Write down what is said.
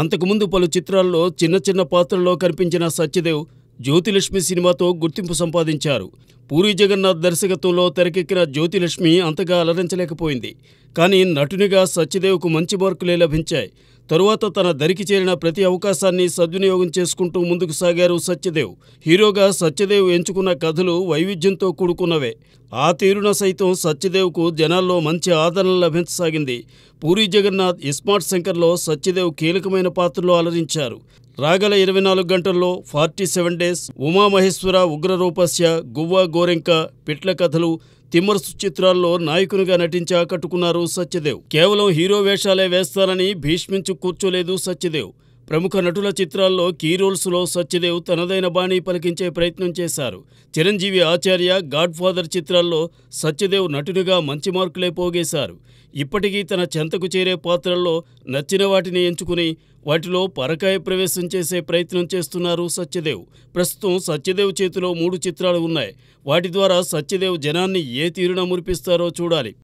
అంతకుముందు పలు చిత్రాల్లో చిన్న చిన్న పాత్రల్లో కనిపించిన సత్యదేవ్ జ్యోతిలక్ష్మి సినిమాతో గుర్తింపు సంపాదించారు పూరి జగన్నాథ్ దర్శకత్వంలో తెరకెక్కిన జ్యోతిలక్ష్మి అంతగా అలరించలేకపోయింది కానీ నటునిగా సత్యదేవ్కు మంచి మార్కులే లభించాయి తరువాత తన దరికి చేరిన ప్రతి అవకాశాన్ని సద్వినియోగం చేసుకుంటూ ముందుకు సాగారు సత్యదేవ్ హీరోగా సత్యదేవ్ ఎంచుకున్న కథలు వైవిధ్యంతో కూడుకున్నవే ఆ తీరున సైతం సత్యదేవ్కు జనాల్లో మంచి ఆదరణ లభించసాగింది పూరి జగన్నాథ్ ఇస్మార్ట్ శంకర్లో సత్యదేవ్ కీలకమైన పాత్రలో అలరించారు రాగల ఇరవై నాలుగు గంటల్లో forty seven days Uma Maheswara Ugra Roopasya Guvva Gorinka Pitta Kathalu Thimmarusu చిత్రాల్లో నాయకునిగా నటించి ఆకట్టుకున్నారు సత్యదేవ్ కేవలం హీరో వేషాలే వేస్తారని భీష్మించు కూర్చోలేదు సత్యదేవ్ ప్రముఖ నటుల చిత్రాల్లో కీ రోల్స్లో సత్యదేవ్ తనదైన బాణీ పలికించే ప్రయత్నం చేశారు చిరంజీవి ఆచార్య గాడ్ ఫాదర్ చిత్రాల్లో సత్యదేవ్ నటునిగా మంచి మార్కులే పోగేశారు ఇప్పటికీ తన చెంతకు చేరే పాత్రల్లో నచ్చిన వాటిని ఎంచుకుని వాటిలో పరకాయ ప్రవేశం చేసే ప్రయత్నం చేస్తున్నారు సత్యదేవ్ ప్రస్తుతం సత్యదేవ్ చేతిలో మూడు చిత్రాలు ఉన్నాయి వాటి ద్వారా సత్యదేవ్ జనాన్ని ఏ తీరున మురిపిస్తారో చూడాలి